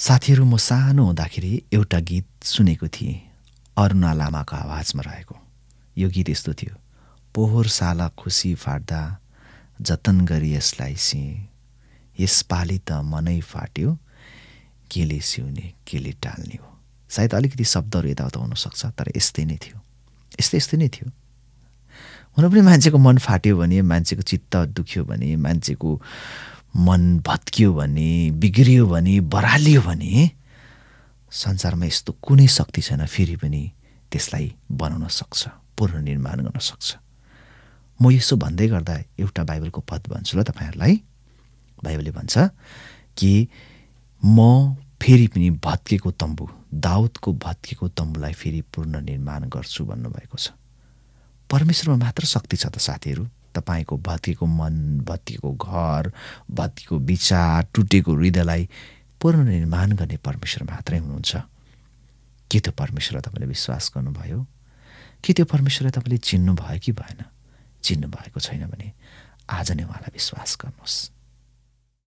साथीहरू म सानो हुँदाखेरि एउटा गीत सुनेको थिएँ अरुणा लामाको आवाजमा रहेको यो गीत यस्तो थियो पोहोर साला खुसी फाट्दा जतन गरी यसलाई सिएँ यसपालि त मनै फाट्यो केले सिउने केले टाल्ने हो सायद अलिकति शब्दहरू यताउता हुनसक्छ तर यस्तै नै थियो यस्तै यस्तै नै थियो हुन पनि मान्छेको मन फाट्यो भने मान्छेको चित्त दुख्यो भने मान्छेको मन भत्कियो भने बिग्रियो भने बरालियो भने संसारमा यस्तो कुनै शक्ति छैन फेरि पनि त्यसलाई बनाउन सक्छ पुनर्निर्माण गर्न सक्छ म यसो भन्दै गर्दा एउटा बाइबलको पद भन्छु ल तपाईँहरूलाई बाइबलले भन्छ कि म फेरि पनि भत्केको तम्बु दाउदको भत्केको तम्बुलाई फेरि पुनर्निर्माण गर्छु भन्नुभएको छ परमेश्वरमा मात्र शक्ति छ त साथीहरू तपाईँको भत्किएको मन भत्किएको घर भत्किएको विचार टुटेको हृदयलाई पुनर्निर्माण गर्ने परमेश्वर मात्रै हुनुहुन्छ के त्यो परमेश्वरलाई तपाईँले विश्वास गर्नुभयो के त्यो परमेश्वरलाई तपाईँले चिन्नु भयो कि भएन चिन्नु भएको छैन भने आज नै उहाँलाई विश्वास गर्नुहोस्